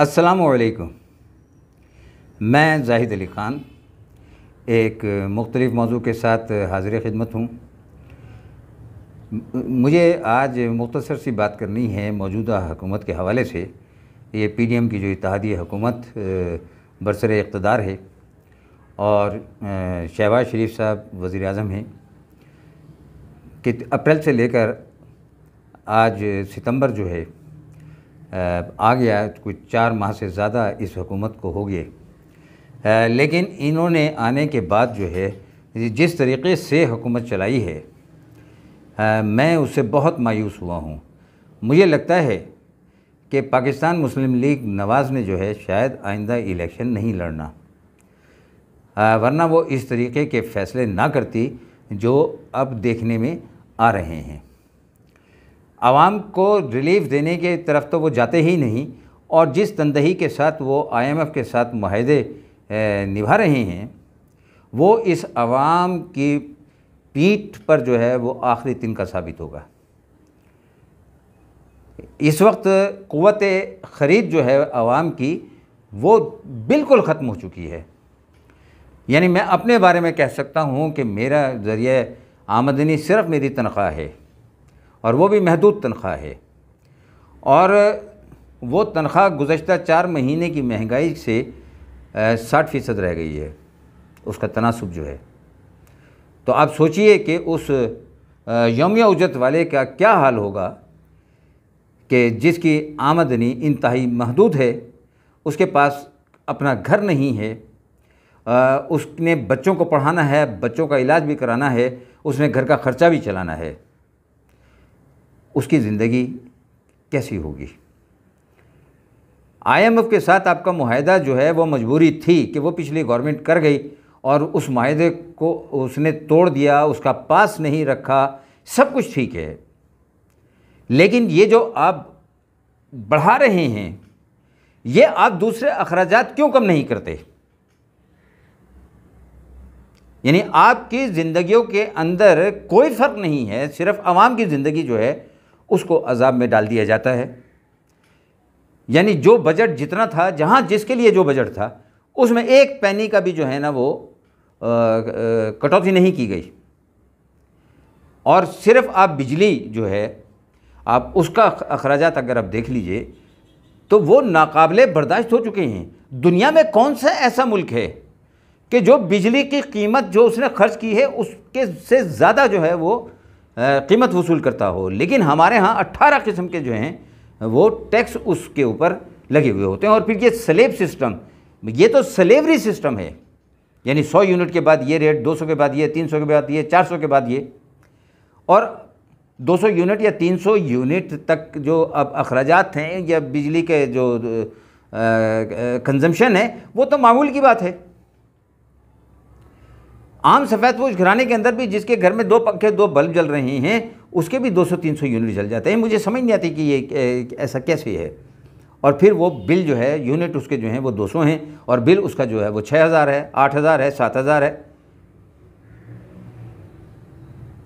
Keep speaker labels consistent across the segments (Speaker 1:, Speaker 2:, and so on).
Speaker 1: असलकुम मैं जाहिद अली ख़ान एक मुख्तलिफ़ मौजू के साथ हाजिर ख़िदमत हूँ मुझे आज मुख्तसर सी बात करनी है मौजूदा हकूमत के हवाले से ये पी डी एम की जो इतिहादी हकूमत बरसर इकतदार है और शहबाज शरीफ साहब वज़ी अजम हैं कि अप्रैल से लेकर आज सितंबर जो है आ गया कुछ चार माह से ज़्यादा इस हुकूमत को हो गए लेकिन इन्होंने आने के बाद जो है जिस तरीके से हुकूमत चलाई है आ, मैं उससे बहुत मायूस हुआ हूँ मुझे लगता है कि पाकिस्तान मुस्लिम लीग नवाज़ ने जो है शायद आइंदा इलेक्शन नहीं लड़ना आ, वरना वो इस तरीके के फ़ैसले ना करती जो अब देखने में आ रहे हैं आवाम को रिलीफ देने के तरफ तो वो जाते ही नहीं और जिस तनदही के साथ वो आईएमएफ के साथ माहदे निभा रहे हैं वो इस आवाम की पीठ पर जो है वो आखिरी तिनका साबित होगा इस वक्त क़वत ख़रीद जो है आवाम की वो बिल्कुल ख़त्म हो चुकी है यानी मैं अपने बारे में कह सकता हूँ कि मेरा ज़रिए आमदनी सिर्फ़ मेरी तनख्वाह है और वो भी महदूद तनख्वाह है और वो तनख्वाह गुज्त चार महीने की महंगाई से साठ फ़ीसद रह गई है उसका तनासब जो है तो आप सोचिए कि उस यौमिया उजरत वाले का क्या हाल होगा कि जिसकी आमदनी इंतहाई महदूद है उसके पास अपना घर नहीं है उसने बच्चों को पढ़ाना है बच्चों का इलाज भी कराना है उसने घर का ख़र्चा भी चलाना है उसकी ज़िंदगी कैसी होगी आईएमएफ के साथ आपका माहदा जो है वो मजबूरी थी कि वो पिछली गवर्नमेंट कर गई और उस माहे को उसने तोड़ दिया उसका पास नहीं रखा सब कुछ ठीक है लेकिन ये जो आप बढ़ा रहे हैं ये आप दूसरे अखराज क्यों कम नहीं करते यानी आपकी ज़िंदगियों के अंदर कोई फ़र्क नहीं है सिर्फ आवाम की ज़िंदगी जो है उसको अजाब में डाल दिया जाता है यानी जो बजट जितना था जहाँ जिसके लिए जो बजट था उसमें एक पैनी का भी जो है ना वो कटौती नहीं की गई और सिर्फ आप बिजली जो है आप उसका अखराज अगर आप देख लीजिए तो वो नाकबले बर्दाश्त हो चुके हैं दुनिया में कौन सा ऐसा मुल्क है कि जो बिजली की कीमत जो उसने खर्च की है उसके से ज़्यादा जो है वो कीमत वसूल करता हो लेकिन हमारे यहाँ अट्ठारह किस्म के जो हैं वो टैक्स उसके ऊपर लगे हुए होते हैं और फिर ये स्लेब सिस्टम ये तो स्लेवरी सिस्टम है यानी सौ यूनिट के बाद ये रेट दो सौ के बाद ये तीन सौ के बाद ये चार सौ के बाद ये और 200 यूनिट या 300 यूनिट तक जो अब अखराज हैं या बिजली के जो कंजम्पशन है वो तो मामूल की बात है आम सफ़ेद सफ़ेदपोश घराने के अंदर भी जिसके घर में दो पंखे दो बल्ब जल रहे हैं उसके भी 200-300 यूनिट जल जाते हैं मुझे समझ नहीं आती कि ये ऐसा कैसे है और फिर वो बिल जो है यूनिट उसके जो हैं वो 200 हैं और बिल उसका जो है वो 6000 है 8000 है 7000 है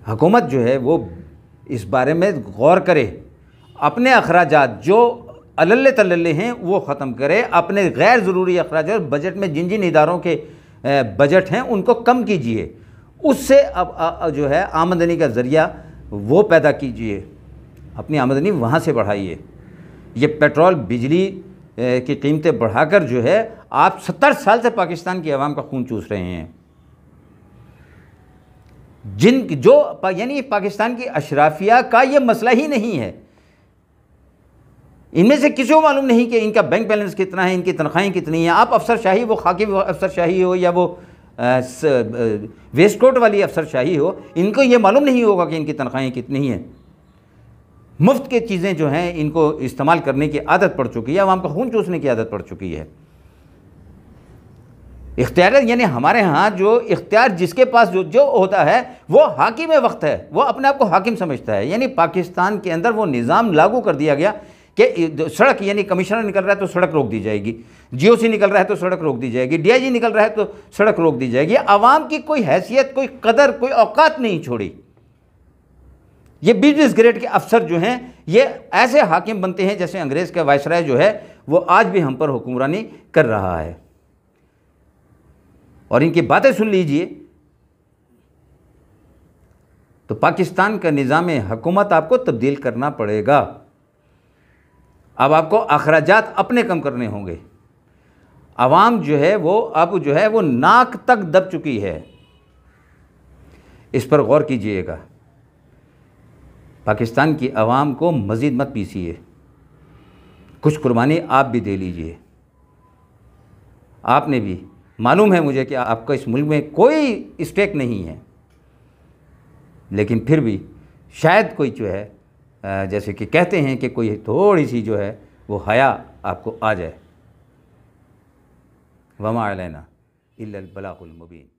Speaker 1: हकूमत जो है वो इस बारे में गौर करे अपने अखराज जो अल्ले तल्ले हैं वो ख़त्म करे अपने गैर ज़रूरी अखराज बजट में जिन जिन इदारों के बजट हैं उनको कम कीजिए उससे अब जो है आमदनी का ज़रिया वो पैदा कीजिए अपनी आमदनी वहाँ से बढ़ाइए ये पेट्रोल बिजली की कीमतें बढ़ाकर जो है आप सत्तर साल से पाकिस्तान की आवाम का खून चूस रहे हैं जिन जो यानी पाकिस्तान की अशराफिया का ये मसला ही नहीं है इनमें से किसी को मालूम नहीं कि इनका बैंक बैलेंस कितना है इनकी तनख्वाहें कितनी हैं आप अफसर शाही वो अफसर शाही हो या वो वेस्ट कोट वाली अफसरशाही हो इनको ये मालूम नहीं होगा कि इनकी तनख्वाहें कितनी हैं मुफ्त की चीज़ें जो हैं इनको इस्तेमाल करने की आदत पड़ चुकी है आवाम का खून चूसने की आदत पड़ चुकी है इख्तियार यानी हमारे यहाँ जो इख्तियार जिसके पास जो जो होता है वो हाकिम वक्त है वो अपने आप को हाकिम समझता है यानी पाकिस्तान के अंदर वो निज़ाम लागू कर दिया गया कि सड़क यानी कमिश्नर निकल रहा है तो सड़क रोक दी जाएगी जीओसी निकल रहा है तो सड़क रोक दी जाएगी डीआईजी निकल रहा है तो सड़क रोक दी जाएगी आवाम की कोई हैसियत कोई कदर कोई औकात नहीं छोड़ी ये बिजनेस ग्रेड के अफसर जो हैं ये ऐसे हाकिम बनते हैं जैसे अंग्रेज़ का वायसराय जो है वो आज भी हम पर हुक्मरानी कर रहा है और इनकी बातें सुन लीजिए तो पाकिस्तान का निज़ाम हुकूमत आपको तब्दील करना पड़ेगा अब आपको अखराजात अपने कम करने होंगे आवाम जो है वो अब जो है वो नाक तक दब चुकी है इस पर गौर कीजिएगा पाकिस्तान की आवाम को मज़ीद मत पीसीए कुछ कुर्बानी आप भी दे लीजिए आपने भी मालूम है मुझे कि आपका इस मुल्क में कोई स्टेक नहीं है लेकिन फिर भी शायद कोई जो है जैसे कि कहते हैं कि कोई थोड़ी सी जो है वो हया आपको आ जाए वमा लेना इल्लल मुबीन